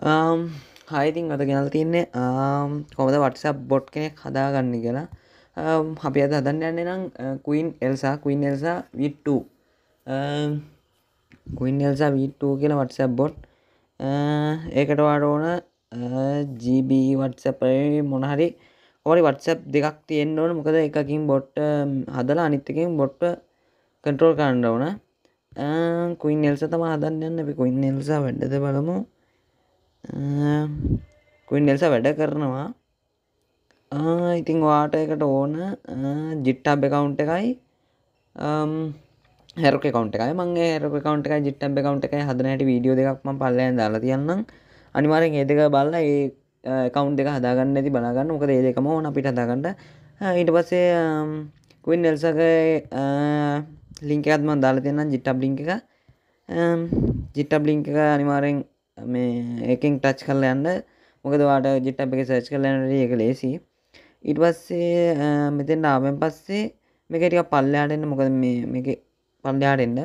හයිතින් um, අද ගෙනල් තියන්නේ um, කොමද WhatsApp bot කෙනෙක් හදාගන්න කියලා um, අපි අද හදන්න යන්න නම් කයින් එල්සා කයින් එල්සා විට්ටු කයින් එල්සා විට්ටූ කියලා වටසප් බොට් uh, ඒකට වාට ඕන ජීබ වටසපේ මොනහරි ඕරි වටසප් දෙකක් තියෙන්න්න ඕන මොකද එකකින් බොට් හදලා අනිත්තකින් බොට්ට කන්ට්‍රෝල් කරන්න ඕන කුයින් එල්ස තම හදන්න අපි කුයින් එල්සා වැඩද බලමු කුන්ඩෙල්ස වැඩ කරනවා ඉතිං වාට එකට ඕන ජිට්ටබ් එකකවුන්් එකයි හැරක කවට එක මගේ රක කවට එක ජිට්ටබ් කවට එක හදනට වීඩියෝ දෙක්ම පල්ලය දාලා තියන්නම් අනිවාරෙන් ඒ දෙක බල්ල ඒ කවුන්් එක හදාගන්න ඇති බලාගන්න මොකද ඒ දෙකම ඕන අපිට හදාගන්නට ඊට පස්සේ කුවන් එල්සක ලිින්කත්ම දාලා තියන්න ජිට්ටබ් ලිංක එක ජිට්ටබ් um, ලිංක එක අනිවාරෙන් මේ එකෙන් ටච් කරලා යන්න මොකද වාට ජිට් අප එක සර්ච් කරලන්නට එක ලේසි ඉට පස්සේ මෙතෙන් ආවෙන් පස්සේ මේක ටික පල්ලයාටෙන්න්න මොකද මේ මේක පල්ලයාටෙන්න්න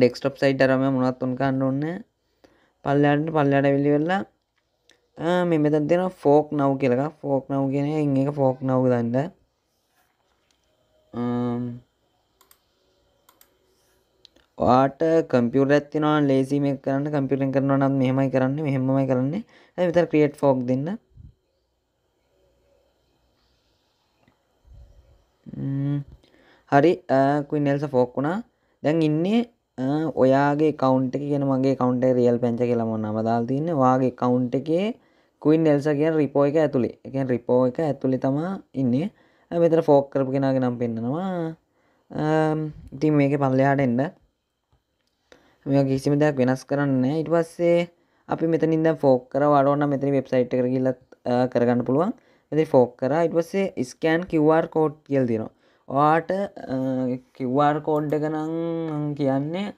ඩෙක්ස්ටප් සයිට් අරම මුණත් උන් කන්න ඔන්න පල්ලයාට පල්ලයාට වෙලි වෙල්ලා මේ මෙතත් දෙෙන ෆෝක් නව් කියලක ෆෝක් නව් කියෙන එක ෆෝක් නව් දන්න ට කම්පියුට ඇත්තිනවා ලේසි මේ කරන්න කම්පියුටෙන් කරනවා නම් මෙහෙමයි කරන්න මෙහෙමයි කරන්නේ ඇ විතර ක්‍රියට් ෆෝක් දෙන්න හරි කුයිනල්ස ෆෝක් වුණා දැන් ඉන්නේ ඔයාගේ කවන්ට කියෙන මගේ කවන්ට රියල් පැංච කියලමන්න අමදාල් තින්න වාගේ කවන්් එකේ කුයින් එල්ස කියෙන් රිපෝ එක ඇතුළේ එක රිපෝ එක ඇතුළි තමා ඉන්නේ මෙතර ෆෝක් කරපු කෙනගේ නම් පෙන්න්නනවා ඉතින් මේක පල්ලයාට එන්න මේ කිසිම දෙයක් වෙනස් කරන්න ඉට පස්සේ අපි මෙතනින්ද ෆෝක් කර වඩෝන්න මෙතනි වෙබ්සයිට් කරගිලත් කරගන්න පුළුවන් ඇති ෆෝක් කර ඉටවස්සේ ස්කෑන් කිව්වාර් කෝඩ් කියල් දෙනවා වාට කිව්වාර් කෝඩ්ඩ ගනං කියන්නේ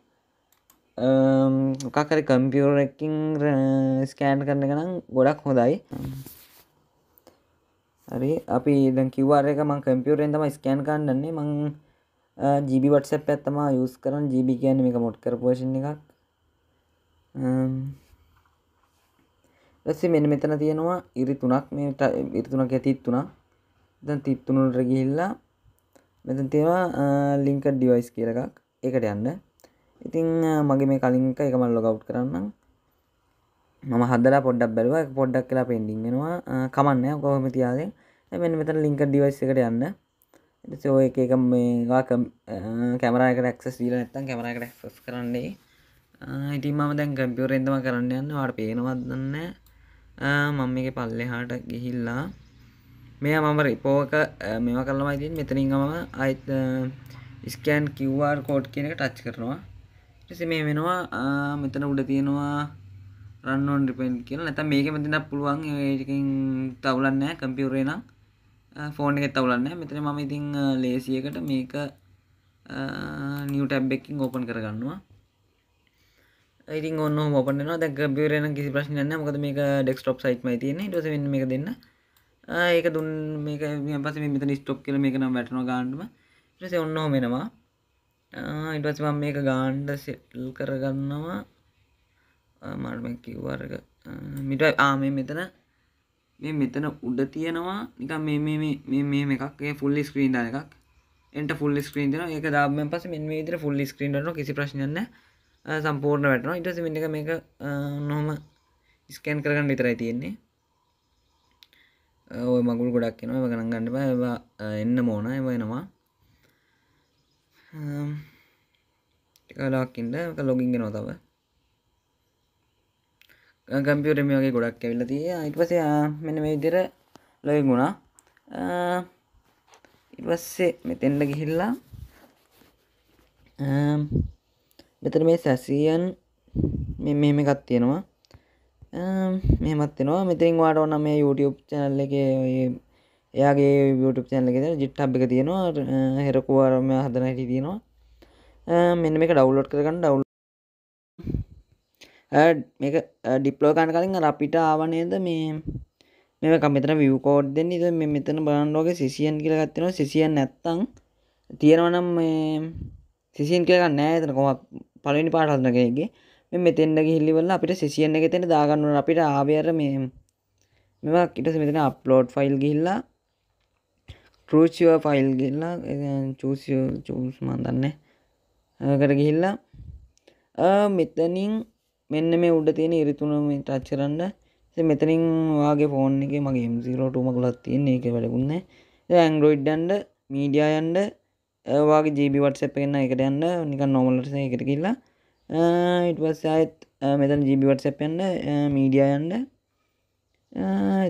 කකර කම්පියරකින් ස්කෑන් කරන ගනම් ගොඩක් හොඳයි හරි අපි දැන් කිව්වාර එක මං කම්පියුරෙන් තම ස්කෑන් කරන්නන්නේ මං ජීබි වටසප් ඇත්තමා යුස් කරන ජීබි කියන්න එක මොට් කරපෝෂණ එකක් ලස්සේ මෙන මෙතන තියෙනවා ඉරි තුනක් මේට ඉරිතුනක් ඇතිත්තුනා දැන් තිත්තුනුට ගිහිල්ලා මෙතන් තේවා ලිංක ඩිවයිස් කියල එකක් එකට යන්න ඉතිං මගේ මේ කලින්ක එකමල් ලොගව් කරන්න මම හදලා පොඩ්ඩක් බැලුව පොඩ්ඩක් කියලා පෙන්ඩිින් වෙනවා කමන්න කොහොම තියාද මෙන්න මෙතන ලිංක ඩිවයිස් එකට යන්න සෝ එක එක මේවා කැමරක රක්සස් දීල නැත්තන් කැමරකට ක්ස් කරන්නේ ඉටම දැන් කැම්පියර එදම කරන්න යන්න වාට පේනවත්දන්න මම එක පල්ලෙ හාට ගිහිල්ලා මෙය මම රිපෝක මෙම කරලම ඉතින් මෙතනින්ගම අයිත් ස්කෑන් කිව්වාර් කෝඩ් කියන එක ටච් කරනවා ටසි මේ වෙනවා මෙතන උඩ තියෙනවා රන්නෝන් රිපෙන්් කියන නැත මේක මෙතින පුළුවන් ඒකින් තවුලන්නෑ කම්පියුරේ නම් ෆෝන් එකෙත් අවුලන්න මෙතන මම ඉතින් ලේසියකට මේක නිියටැබ්බෙක්කින් ඕපන් කරගන්නවා ඉතින් ඔන්න ෝපන ද ගබරන කිසි ප්‍රශ්නන්න මොකද මේක ඩෙක් ටොප් සයිට්ම තියන ටස මේ එක දෙන්න ඒක දුන් මේක පස මෙත ස්ටොප් කියල මේක නම් වැටන ගාන්ඩුම ටස ඔන්න හොමෙනවා ඉටස් මම මේක ගාන්්ඩ සෙටල් කරගන්නවා මර්ම කිව්වර්ග මිට ආමේ මෙතන මේ මෙතන උඩ තියෙනවා නිකන් මේ මේ මේ මේ එකක් ඒ ෆුල් ස්ක්‍රීන් දාන එකක් එන්ට ෆුල් ස්ක්‍රීන් දෙනවා ඒක දාපුවෙන් පස්සේ මෙන්න මේ විදිහට ෆුල් ස්ක්‍රීන් කරනවා කිසි ප්‍රශ්නයක් නැහැ සම්පූර්ණ වැටෙනවා ඊට පස්සේ මෙන්න එක මේක නොම ස්කෑන් කරගන්න විතරයි තියෙන්නේ ඔය මගුල් ගොඩක් එනවා ඒවා ගණන් ගන්න එපා ඒවා එන්න ඕන ඒවා එනවා ටික වෙලාවක් ඉන්න ඒක ලොගින් වෙනවා තව කම්පියුටම වගේ ගොඩක් ඇවිල්ල තිය ඉටවසේ මෙන මේ විදිර ලොය ගුණා ඉටවස්සේ මෙතෙන්ට ගිහිල්ලා මෙතර මේ සැසියන් මෙම එකත් තියෙනවා මෙමත්තිනවා මෙතින් වාට ඕන මේ YouTube චැනල්ල එක එයාගේ YouTube චැනල එක ජිට් හබ් එක තියෙනවා හෙරකුවාරම හදනැට තියෙනවා මෙන්න මේ එක ඩවුලෝඩ් කරගන්න ඩවුල් මේක ඩිප්ලෝකාන් කලින් අපිට ආවනේද මේ මේ කමිතර විවකෝඩ් දෙන්න ඉද මෙ මෙතන බලන්ඩෝක සිසියන් කියලගත්තිනවා සිසියන් නැත්තං තියෙනවනම් මේ සිසින් කියලගන්න ඇතන කොම පලනි පාටත්නකයගේ මෙ මෙතෙන්ඩ හිල්ලිවල අපිට සිසියන්න එක තෙන දාගන්නුන අපිට ආවර මේ මෙවා ඉටස මෙතන අප්ලෝඩ් ෆයිල් ගිල්ලා ටරචිව ෆයිල් ගිල්ලා චූසිය චූස් මන්දන්න කර ගිහිල්ලා මෙතනින් මෙන්න මේ උඩ තියෙන ඉරිතුනම ටච්චරන්න මෙතනින් වගේ ෆෝන් එක මගේ සිරෝටුම ගොලත් තියන්නේ එක වැඩකුන්න ඇංගරෝයිඩ්ඩන්ඩ මීඩියායන්ඩ ඒවාගේ ජීබි වටසැප එන්න එකට යන්න නික නොමලට එකට කිල්ලා ඉටවස් අයත් මෙතන ජීබි වටසැපෙන්ඩ මීඩියායන්ඩ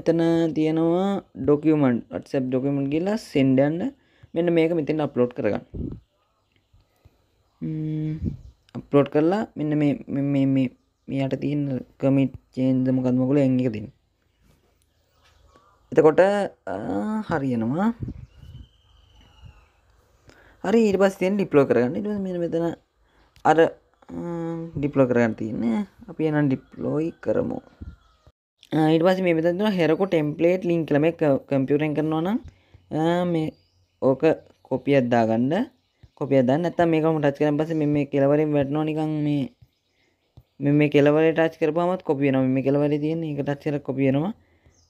එතන තියෙනවා ඩොකමන්් අටසැප් ඩොකමට කියලා සෙන්ඩන්ඩ මෙන්න මේක මෙතින් අප්ලෝඩ් කරගන්න අප්ලෝඩ් කරලා මෙන්න මේ මෙයට තියන් කමිට් චේන්දම කත්මකුල එං එක තින් එතකොට හරියනවා හරි ඉට පස්සයෙන් ඩිප්ලෝ කරගන්න ඉට මෙ මෙතන අර ඩිප්ලෝ කරගන්න තියන්නේ අපි එනම් ඩිප්ලෝයි කරමු ඉට පස මේ මෙතන හෙරකු ටෙම්පලේට් ලිින් කලම කම්පියුරෙන් කරනවා නම් මේ ඕක කොපිය අද්දාගන්න කොපිය දන්න ඇත මේකම ටච් කරන පස මෙ මේ කෙලවරින් වැටනෝ නිකන් මේ මෙ කෙලවල ටච් කරපමත් කොපියනම මේ කෙලවල තියෙන එක ටච්චර කොපියනවා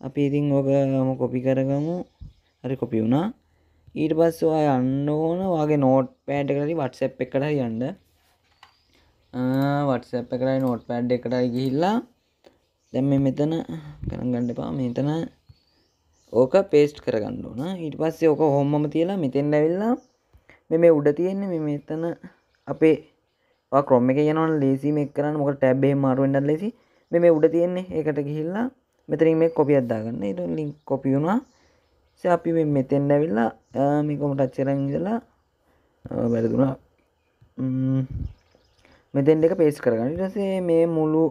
අපි ඉතින් ඕකම කොපි කරගමු හරි කොපි වුණා ඊට පස් ඔයා යන්න ඕන වගේ නෝට් පෑඩ් කරරි වටසැප් එකට යන්න වටසැප් කරයි නෝට් පෑඩ් එකටයි ගිහිල්ලා දැම් මෙතන කරගණ්ඩපා මෙතන ඕක පේස්ට් කරගන්න ඕන ඊට පස්සේ ඕක හොම්ම තියලා මෙතෙන් ඇවිල්ලා මෙ මේ උඩ තියෙන්නේ මෙ මෙතන අපේ කොම එක යනවන ලේසි මේ කරන්න මොක ටැබ්බේ මාරුවෙන්ඩ ලෙසි මේ උඩ තියෙන්නේ එකට ගිහිල්ලා මෙතරින් මේ කොපි අදදාගන්න ඉට ලිින් කොපියුණවා අපි මේ මෙතෙන් ඇවිල්ලා මිකොමට අච්චරංගලා බැරදුනා මෙතෙන් එක පේස් කරගන්න ටසේ මේ මුළු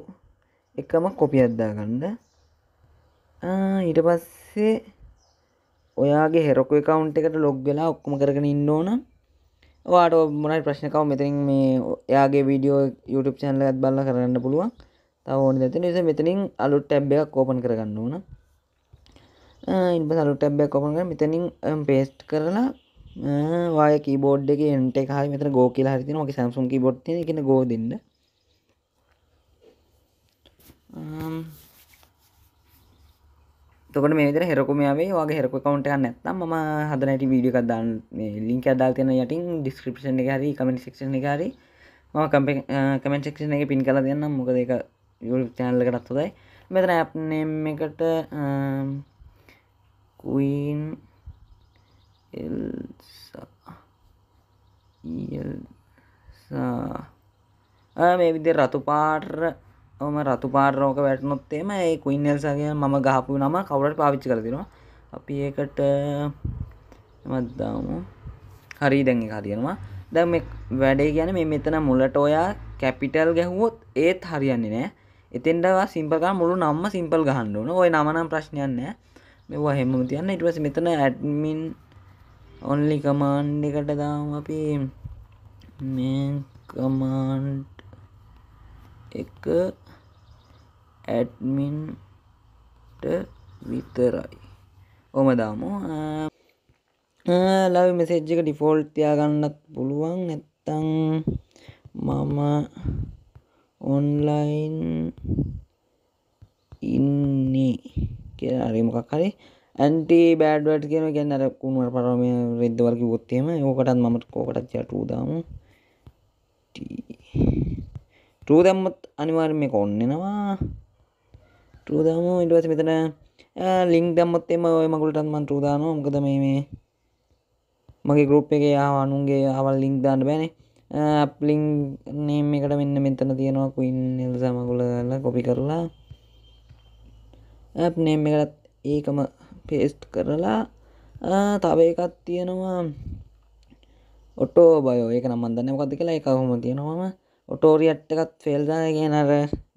එකම කොපි අද්දාගන්න ඊට පස්සේ ඔයාගේ හෙරොක කවුන්් එකට ලොග් වෙලා ඔක්කම කරගෙන ඉන්න ඕනම් වාට මොනයි ප්‍රශ්නකව මෙතරින් මේ එයාගේ වීඩියෝ YouTube චැනල ඇත් බල්ල කරන්න පුළුවන් තව ඕන ඇති නිස මෙතනින් අලුත් ටැබ් එකක් කෝපන් කරගන්න ඕන ඉන්ප සලු ටැබ්බ කොපන් මෙතනින් පේස්ට් කරලා වාය කීබෝඩ් එක එන්ට එක හරි මෙතන ගෝ කියලා හරිතින මගේ සැම්සුන් කීබෝඩ් තියෙන එකන ගෝ දෙන්න තොකට මේද හෙරකුමාවේ වගේ හෙරක කවන්ට නැත්තම් ම හදනට වීඩියක දාන්න ලින්ක අදාල් තියෙන යටින් ඩිස්ක්‍රපෂන් හරි කමෙන්ට සක්ෂණ කාරි ම කමෙන්ට සක්ෂණ එක පින් කල දෙන්න මොකද එක යුල් චැනල්ලකටත් හොදයි මෙතන ඇ්නම් එකට කීන් එල්සා මේ විදි රතු පාටර ඔම රතු පාරෝක වැටනොත්තේම ඒ කුයින්නල්සගේ මම ගහපු නම කවුරට පාවිච්චි කරතිෙනවා අපි ඒකට එමත්දාමු හරි දැන් හරියනවා දැ වැඩේ ගැන මේ මෙතන මුලට ඔයා කැපිටල් ගැහුවොත් ඒත් හරියන්නේ නෑ එතෙන්ටවා සිම්පකා මුළු නම්ම සිම්පල් ගහන්නුන ඔය නමනම් ප්‍රශ්නයන්න මෙවා හෙම තියන්න ඉටවස මෙතන ඇඩමින් ඔන්ලි කමාන්් එකට දාම අපි මේ කමාන්් එක ඇඩ්මින්ට විතරයි ඕම දාමු ලව මෙසේජ් එක ඩිෆෝල්ට් තියාගන්නත් පුළුවන් නැත්තං මම ඔන්ලයින් ඉන්නේ කියලා අරමකක් හරි ඇන්ටි බෑඩ්වට කියන ගැන්න අර කුණුවර පරම රෙද්දවල්කි ගොත්තේම ඕකටත් මට කෝකටත් ජටූදාම ටූ දැම්මත් අනිවාර්ම කොන්නෙනවා ටරදාම ඉටවස මෙතන ලිින්ක් දම්මත්තේම ඔය මකුලටන්මන් ටරදාන මොකද මේ මගේ ගරුප් එක යාව අනුන්ගේ අවල් ලිින්ක් දාන්න බෑනේ අපලිං නේම් එකට මෙන්න මෙතන තියෙනවා කුයින් නිල්ස මකුල කරලා කොපි කරලා ඇප් නේම් එකටත් ඒකම පේස්ට් කරලා තව එකත් තියෙනවා ඔටෝ බයෝ ඒක නම්බන්දන්න මොකද කියලා එකහොම තියෙනවාම ඔටෝරියට් එකත් ෆෙල්දා කියන අර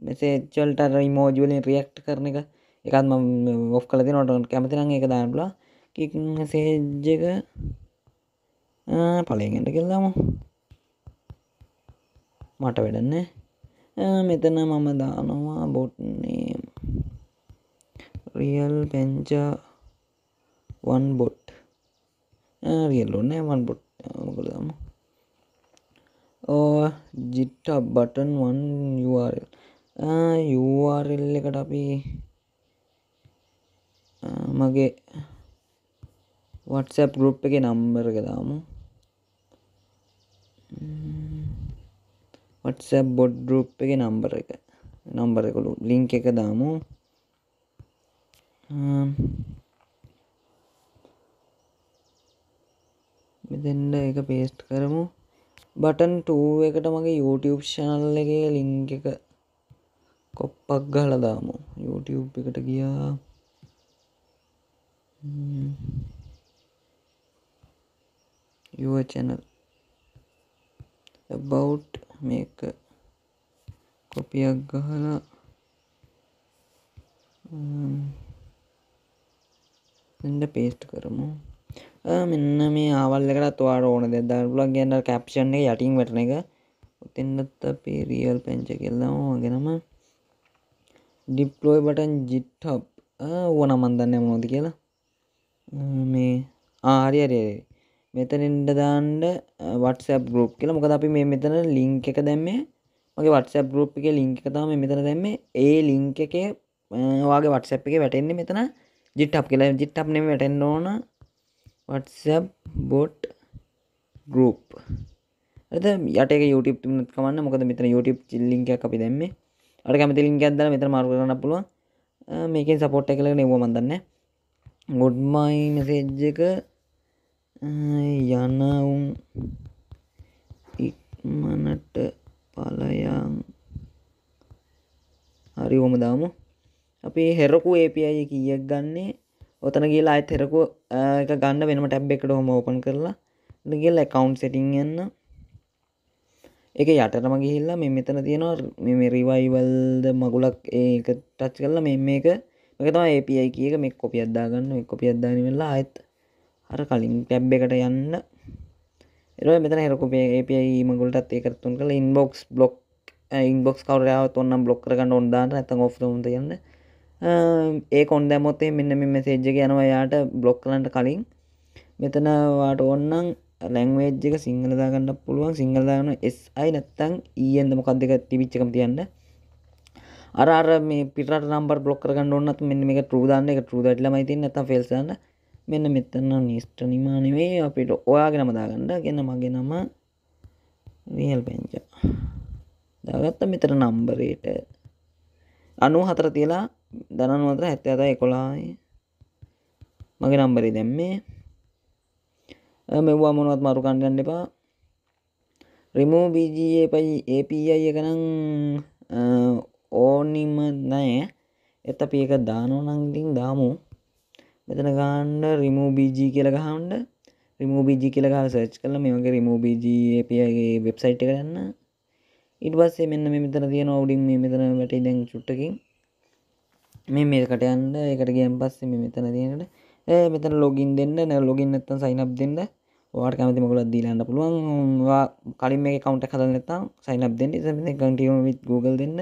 මෙසේච්චල්ට අර මෝජලින් රියක්ට් කරන එක එකත් ම ඔෆ් කලති නොට කැමතින එක දාන්නල කිසේජ්ජ එක පලේගෙන්ට කෙල්ලාම මට වැඩන්නේ මෙතන මම දානවා බොට්නේ රියල් පෙන්චා වන් බොට් රියල්ලුන්නෑ වන් බොට් මොකළදම ඕ ජිට්ට බටන් වන් යවාල් එකට අපි මගේ වටසැප් ගරුප් එක නම්බර කදාමු වටසැප් බොඩ් ගරුප් එක නම්බර එක නම්බර එකළු ලිංක එක දාමු මෙදන්න එක පේස්ට් කරමු බටන් ටූ එකට මගේ YouTube ශනල්ල එක ලිංක එක කොප්පක් ගහලදාම YouTube එකට ගියා hmm. your channel about මේක කොපියක් ගහලා එඩ hmm. පේස්ට් කරමු මෙන්න මේ ආවල්ලකටත් වාට ඕන දෙදා පුලක් ගන්න කැප්ෂන් එක යටින් වැටන එක උතින්නත් අපේ රියල් පෙන්ච කෙල්ලවා ගෙනම ඩිප්ලෝයි බටන් ජිට්හප් ඕන මන්දන්න මොද කියලා මේ ආරියරේ මෙතනින්ට දාන්ඩ වටසැප් ගරුප් කියල මොකද අපි මේ මෙතන ලිංක එක දැම්මේ මගේ වටසැප් ගරුප් එක ලිංක තම මෙතන දැම්ම ඒ ලිංක එක වගේ වටසැප් එක වැටෙන්නේ මෙතන ජිට්ටප් කියලා ජිට්ටප් නෙම වැටෙන්න්න ඕන වටසැප් බොට් ගරුප් ඇද යට යුටප තුනත් කමන්න මොකද මෙතන යුටප් චිල්ලික අපි දැම්ම අට කැමති ලින්ක ඇදල මෙතර මාරු කරන්න පුළුව මේක සපොට් එකල නෙව මන්දන්න ගොඩ්මයි මසේජ්ජක යනවුන් ඉක්මනට පලයන් හරි හොම දාමු අපේ හෙරකු API කියක් ගන්නේ ඔතන කියලා අයි තෙරකු එක ගන්න වෙනම ටැබ් එකට හොම ඕපන් කරලා ගිල් කවුන්් සිටිං යන්න එක යටටම ගිහිල්ලා මෙ මෙතන තියෙනවා මෙ රිවයිවල්ද මගුලක් ඒක ටච් කරලා මෙ මේක එකතම API කියක මෙ කොපි අද්දාගන්න එක් කොපි අද්දාන වෙලා අයත් අර කලින් ටැබ් එකට යන්න එර මෙතන හෙරකුපේ API මගුලටත් ඒකරතුන් කළ ඉන්බොක්ස් බ්ලොක් ඉන්බොක් කවරයාව ඔන්න බ්ලොක් කරගන්න ඔොන්දාන්න ඇතන් ඔ්ලොන්ද යන්න ඒ කොන්ද මොත්තේ මෙන්න මෙම සේජ්ජ යනවා යාට බ්ලොක් කලන්ට කලින් මෙතනවාට ඕන්නම් ලැංවේජ්ජක සිංහලදාගන්න පුළුවන් සිංහලදාගන ස්යි නැත්තං ඒන්ද මොකක් දෙක තිවිච්චකම් තියන්න අරර මේ පිට නම්බ බ්ලොක් කරගන්න ඕන්නත් මෙන්න මේ ටරූදාන්න එක ටරූදටලමයිති නැත ෆෙල්සන්න මෙන්න මෙතන්න නිස්ට නිමානවේ අපිට ඔයාගෙන මදාගන්න ගන්න මගේ නම රියල් පෙන්චා දාගත්ත මෙතර නම්බරයට අනු හතර තියලා දනන් වතර ඇත්ත අත එකොලායි මගේ නම්බරි දැම්මේ මෙවා මොනුවත් මරු කණ්ඩන්න එපා රිමෝ බීජයේ පයි ඒපයි එකනම් ඕනිම නෑ එත පියක දානෝ නංගටින් දාමු මෙතන ගාණ්ඩ රිමූ බීජී කියලක හන්ඩ රිමූ බීජි කියලකා සර්ච් කල මේමගේ රිමූ බීජයේ පියගේ වෙබ්සයිට් කරන්න ඉට පස්සේ මෙන්න මෙතන තියෙන ඔවඩින් මෙතන වැටයි දැන් චුට්ටකින් මේ මේකට යන්න එකට ගම් පස්සේ මෙතන තියෙනට ඒ මෙතන ලොගින් දෙන්න නැ ලොගින් නැත්තන් සයිනබ් දෙන්න වාට කැමති මකුල දීලන්න පුළුවන්වා කලින් මේ කවුන්ට කල නැතම් සයිනබ් දෙන්න සමති කටියම විත් Google දෙන්න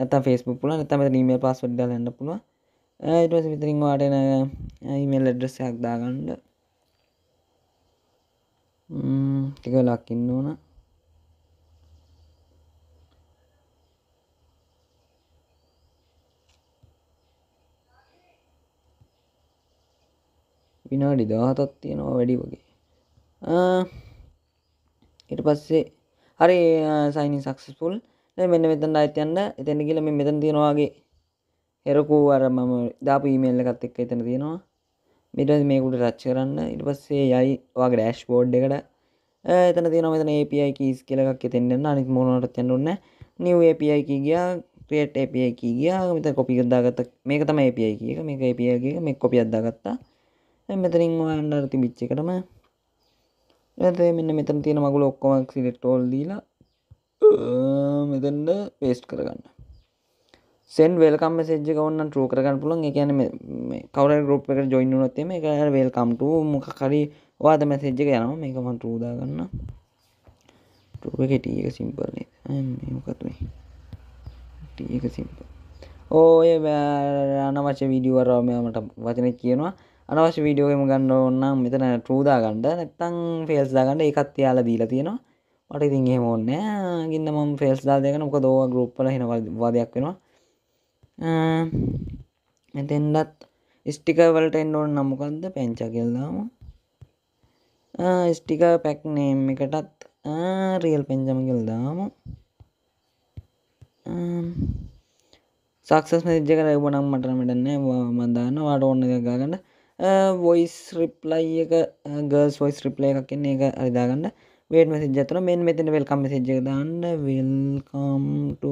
ඇත ෆස්බු පුල නතම නීමල් පස්සවඩ් ලන්න පුළුව ඒටස විතරින් වාටන යිමල් එඩ්‍රසයක් දාගන්න ටික ලක්කින්න ඕනා විනාඩි දාහතත් තියෙනවා වැඩි වගේ ඉට පස්සේ හරි සයිනි සක්සපුල් මෙන්න මෙතන්න අයිතියන්න එතැන කියල මේ මෙතන් තියෙනවාගේ හෙරකූ අර මම දාපු ඊමේල්ල එකත් එක්ක එතන තියෙනවා මිට මේකුට රච්ච කරන්න ඉට පස්සේ යයි වගේ ඩෑශ් බෝඩ් එකට එතන තියෙන මෙතන API කීස් කියලක් එතෙන්න්න අනිත් මොනට තැන්නුන්න නිව API කිය ගියා ක්‍රේට් API කිය ගියා මෙත කොපි ගදාගත්ත මේක තම API කියක මේක API එක මේ කොපි අදදාගත්තා මෙතරින් ඔයන්ඩ අරති බිච්චකටම ඇතේ මෙන්න මෙතන තියෙන මගුල ඔක්කොමක් සිලෙට්ටෝල් දීලා මෙතන්ට පේස්ට් කරගන්න සෙන් වල්කම් සෙජ් කවන්න ටරෝ කරගන්න පුළන් එකන කවර ගොප් එක ජොයින්න නොත්තේම එක වල්කම්ට මොකකරි වාද මැසෙජ්ජක යනවා මේක මන් රූදාගන්න ටකටියක සිම්පල්නේ මොකතුයි ටියක සිම්පල් ඕය අනවශ්‍ය විඩියවරාමයමට වචන කියනවා අනවශ්‍ය වීඩියෝගම ගන්න ඔන්නම් මෙතන ටරූදා ගණ්ඩ නැත්තං ෆෙල්ස්දාගන්න එකත් යාල දීලා තියෙනවා මට ඉතින් එහෙම ඕන්න ගින්න මම ෆෙල්ස්දා දෙකන මොක දෝව ගරුප්පල හෙනවවාදයක් වෙනවා මෙතෙන්ඩත් ස්ටිකවලට එන්න ඕන නමුකක්ද පැංචා කෙල්දාම ස්ටික පැක් නේම් එකටත් රියල් පෙන්ජම කෙල්දාම සක්සස් ජකර එබනම් මටමටන්න මන්දාන්න වාට ඕන්න එකගාගන්න වොයිස් රිප්ලයි එක ගර්ස් වොයිස් රිප්ලය එකක් කියන්නේ එක අරිදාගන්න වේට මෙසිජ තුන මෙන් මෙතන වෙල්කම් මෙසිජ්ජ දන්න වෙල්කම්ට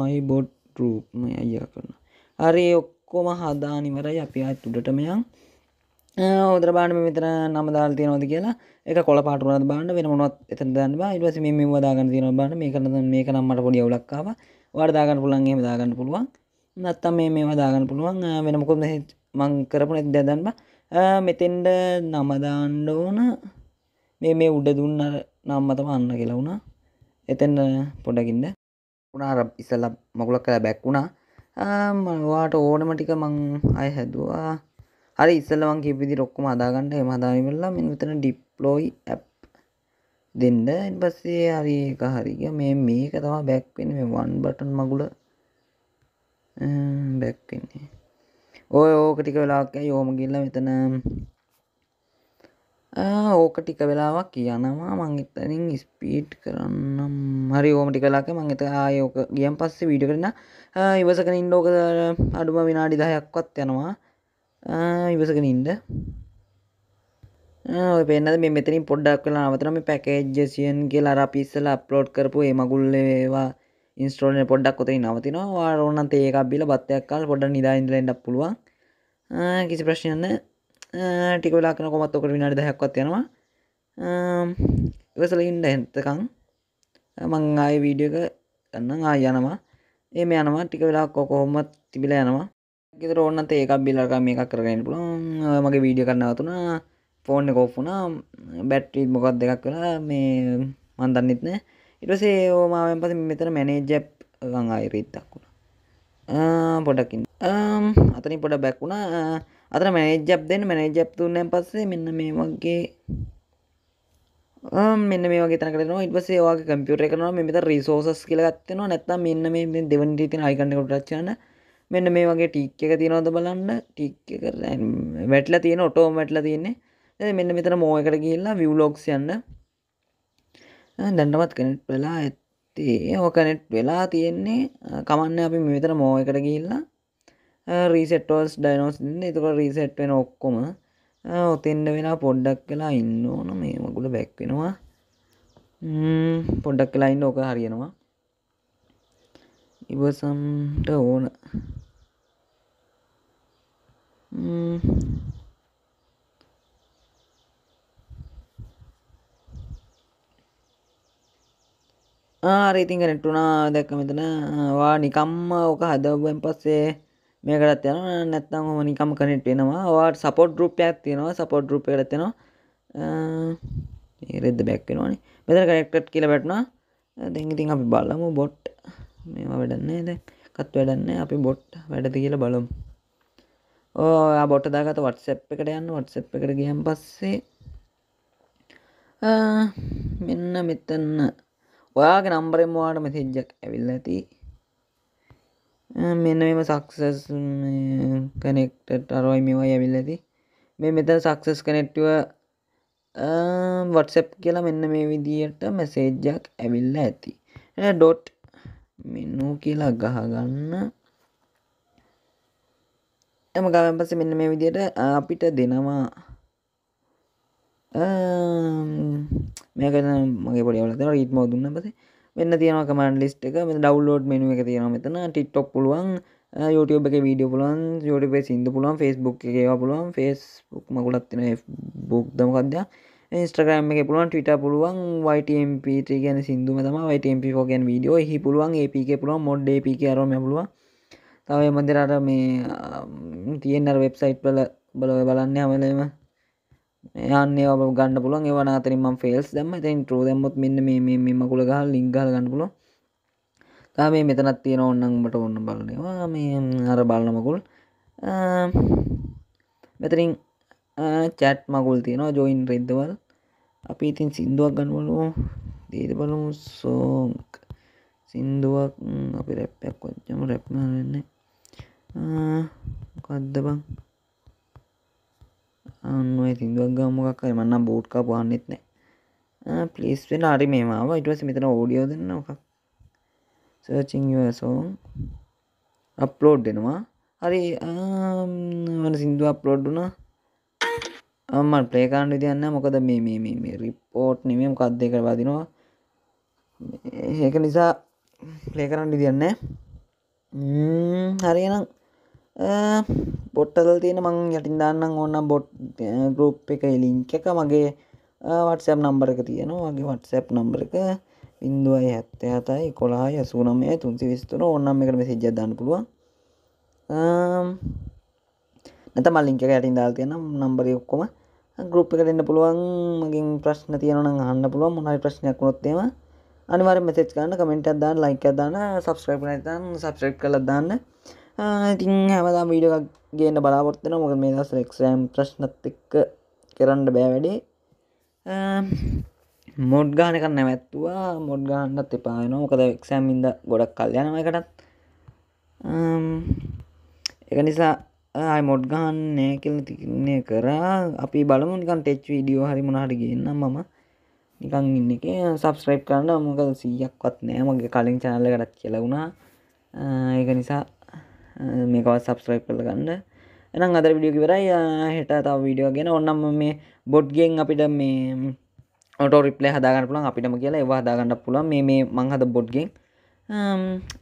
මයි බොඩ් රූප්ම අය කරන හරි ඔක්කොම හදානිවරයි අපි අත් උඩටමයන් ඕදර බාන මෙතර නමදාල් තියනොද කියලා එක කොල පාටුරද බාන්න වෙන මොත් එත දන්න ඉවස මේ වදාගන්න තියන බාන්න මේ කරන මේ නම්මට පොඩිය ලක්කාව වර්දාගන්න පුළන්ගේ දාගන්න පුළුවන් නත්තම් මේ මේ වදාගන්න පුළුවන් වෙනමකොත් මං කරපු නැති දැදන්ම මෙතෙන්ට නමදාන්න ඕන මේ මේ උඩ දුන්න නම්මතම අන්න කියලා වුණා එතෙන්ට පොඩකින්ද උනාර ඉසල්ල මකුලක් කළ බැක්වුණා වාට ඕනම ටික මං අය හැදවා හරි ඉස්සල්ලවන් කිපිදි රොක්කම අදාගන්නට හමදානිවෙල්ලා මෙ මෙතන ඩිප්ලෝයි ඇප් දෙන්න එන් පස්සේ හරි එක හරිය මේ මේක තම බැක්වෙන මේ වන් බටන් මගුල බැක්වෙන්නේ ඔය ඕක ටික වෙලාක් යෝම ගිල්ල මෙතන ඕක ටික වෙලාවක් කියනවා මංගතරින් ස්පීට් කරන්න හරි ඕමටි කලාක මංගත ආයෝක ගියම් පස්සේ වීඩ කරන ඉවසකන ඉන්ඩෝක අඩුම විනාඩි දහයක්වත් යනවා ඉවසකන ඉන්ඩ පෙන්න්න මෙතරින් පොඩ්ඩක් කලා අවතරම පැකේජ්ජසියන්ගේ ලර පිස්සල අප්ලෝඩ් කරපු ඒ මගුල්ලේවා ඉන්ස්ට්‍රෝලන පොඩ්ඩක් කොතයි නවතිනවා ඕනන්ත ඒක බිල බත්තයක්කාල් පොඩ නිදාඉදලෙන්ඩක් පුළුවන් කිසි ප්‍රශ්යන්න ටිකලාක්න කොමත්ඔකට විනාට දැක්වත් යනවා ඉවසල ඉන්ඩ ඇත්තකං මං ආය වීඩියක ගන්න ආ යනවා ඒ මේ යනවා ටික වෙලා කොකොහොමත් තිබිල යනවා ගෙතර ඕන්නත ඒකක් බිල්ලක මේ එකක් කරගන්න පුළුවන් මගේ වීඩිය කරන්නවතුනා ෆෝන් කෝප්පුනා බැට්ටීත් මොකක් දෙකක් කලා මේ මන්දන්නෙත් නෑ ඉටසේ ඕමාවෙන් පස මෙතර මැනේජප් ගංආයිරීත්තක් වුණ පොඩකින් අතනි පොඩ බැක්වුණ අතර මැනේජප් දෙන්න මැනේජප් තුන්නන් පස්සේ මෙන්න මේ වගේ මෙන්න මේ වගේ තනකරන ඉටසේ වගේ කම්පියුටර කරනවා මෙත රිසෝසස් කියලගත්තනවා නැත්තම් මෙන්න මේ දෙවන්ට තින අයිකන්න කොටච්චාන මෙන්න මේ වගේ ටික් එක තියෙනවද බලන්න ටික් කර වැටලා තියෙන ඔටෝමටලා තියන්නේ මෙන්න මෙතන මෝයකට කියලා වියවලෝක්ස් යන්න දැන්ටමත් කනෙට් වෙලා ඇත්තේ ඕ කනෙට් වෙලා තියෙන්නේ කමන්න අපි මෙතර මෝ එකට ගිල්ලා රීසෙට්ටෝස් ඩයිනෝස් එතක රීසෙට් වෙන ඔක්කොම ඔතෙන්ඩ වෙලා පොඩ්ඩක් කලා ඉන්න ඕන මේ මගුල බැක්වෙනවා පොඩ්ඩක් කලායින්න ඕක හරියනවා ඉවසම්ට ඕන ආරීතිංග නැට්ටුනා දැක්ක මෙතනවා නිකම්ම ඕක හදවෙන් පස්සේ මේකටත් යන නැත්තම් හොම නිකම් කනෙට් වෙනවා වාට සපොට් රුපයක් තියෙනවා සපොට් රුපයටත් තියෙනවා රෙද්ද බැක්වෙනවානේ මෙතර කනෙක්ට් කියල බැට්නා දැගිතින් අපි බලමු බොට් මේවා වැඩන්නේ දැ කත් වැඩන්නේ අපි බොට් වැඩද කියල බලම් ඕ බොට දාගත වටසැප් එකට යන්න වටසැප් එකට ගියම් පස්සේ මෙන්න මෙතන්න ඔයාගේ නම්බරෙන් වාට මෙසෙජ්ජක් ඇවිල්ල ඇති මෙන්න මෙම සක්සස් කනෙක්ට අරොයි මෙවා ඇවිල් ඇති මේ මෙතන සක්සස් කනෙක්ටව වටසප් කියලා මෙන්න මේ විදියට මෙසේජ්ජක් ඇවිල්ල ඇති ඩොට් මෙනූ කියලා ගහගන්න එම ගවපස මෙන්න මේ විදියට අපිට දෙනවා මේකන මගේ පොඩියවලත රිත්මෝ දුන්න පස මෙන්න තියෙන කමන් ලිස්ට එක මෙ ඩව්ලෝඩ් මෙනු එක තියෙන මෙතන ටිට්ටොක් පුළුවන් යුටබ එක වීඩිය පුලන් යුටබේ සිින්දු පුලන් ෆෙස්බුක් එකවා පුළුවන් ෆෙස්බුක් මකුලත් තින බුක් දමකක්දයක් ස්ට්‍රගම් එක පුළුවන් ටිට පුළුවන් වයිටම්ප ගැන සිින්දුම තම වයිටම්පෝ ගැන් වීඩියෝ හි පුළුවන් ඒපික පුළුවන් මොඩ් පි කරම පුළුව තවයි මන්දරට මේ තියෙන්න්නර වෙබ්සයිට් පල බලව බලන්න අමලීම යන්නේ ඔබ ගන්න පුළුවන් ඒවා අතරින් මම ෆේල්ස් දැම්ම. ඉතින් true දැම්මොත් මෙන්න මේ මේ මේ මකුල ගහලා link ගහලා ගන්න පුළුවන්. තා මේ මෙතනක් තියෙනවා ඕන්නම් උඹට ඕන්න බලන්න ඒවා මේ අර බලන මකුල්. මෙතනින් චැට් මකුල් තියෙනවා join රෙද්දවල්. අපි ඉතින් සින්දුවක් ගන්න බලමු. දීද බලමු song. සින්දුවක් අපි රැප් එකක් වච්චම රැප් නරන්නේ. මොකද්ද බං? අන්න සිදුවක් ගමක් කරමන්න බෝට්කා පාන්නෙත් නෑ පලිස් වෙන අරි මේමාව ඉටවස මෙතන ඕඩියෝ දෙන්න ක් සර්චිංසෝන් අප්ලෝඩ් දෙනවා හරි වන සිින්දුව අප්ලෝඩ් වුණා අම්මන් ප්‍රේකාණ්ඩ තියන්න මොකද මේ මේ මේ රිපෝට් නෙමම් කද්දය කරවා දිනවා ඒක නිසා ප්‍රේ කරන්න තියන්න හරිනම් බොට්ටදල් තියෙන මං යටින් දන්නම් ඔන්න බොට් ගරුප් එක එලිංක එක මගේ වටසැප් නම්බර එක තියෙනවා වගේ වටසැප් නම්බර එක ඉන්දුවයි හැත්තය හතයි කොලා යසුනමය තුන්සි විස්තුර ඔන්නම් එකට මෙසිජ දන්න පුළුව නැත මල්ලිංක ඇටින් දාල් තියෙන නම්බර ඔක්කොම ගරුප් එකටන්න පුළුවන් මගින් ප්‍රශ්න තියන හන්න පුළුව මොනයි ප්‍රශ්නයක් නොත්තේම අනිවර මෙසේ් කන්න කමෙන්ට අදාන්න ලයික දාන්න සබස්ක්‍රපන තන් සබස්ක්‍රප් කළ දාන්න ඉතින් හැමදා මීඩක් ගේන්න බලාපොත්තන මොක මේ දස් එක්ෂෑම් ප්‍රශ්නතික්ක කරන්න බෑවැඩේ මොඩ්ගානක නැවැත්තුවා මොඩ්ගාන්නත් එපාන ඕකද එක්ෂෑම්ඉද ගොඩක් කල් යනමකටත් එක නිසා ආයි මොඩ්ගාන්නය කියල තින්නේ කරා අපි බලමුන්කන් ටෙච් විඩියෝ හරි මුණහට ගන්නම් මම නිකං ඉන්න එක සබස්්‍රයිප් කරන්න මොකද සීයක්වත් නෑ මගේ කලින් චානල්ල කරත් කියලවුණා ඒක නිසා මේකවත් සබස්ක්‍රයිප් කරලගන්න එනම් අදර විඩියෝ කිවරයි හෙට තව වීඩියෝ ගෙන ඔන්නම් මේ බොඩ්ගෙන් අපිට මේ ඔට රිපල හදාගන්න පුළන් අපිටම කියලා ඒවා හදාගන්න පුළන් මේ මේ මංහද බොඩ්ගෙන්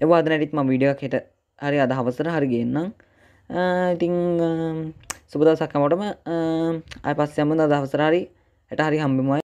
එවාද නැටිත්ම විඩියක් හෙට හරි අදහවසර හරිගෙන්න්නම් ඉතිං සුබදසක්කමටම අයි පස්සයම අදහවසරහරි හට හරි හම්බිමයි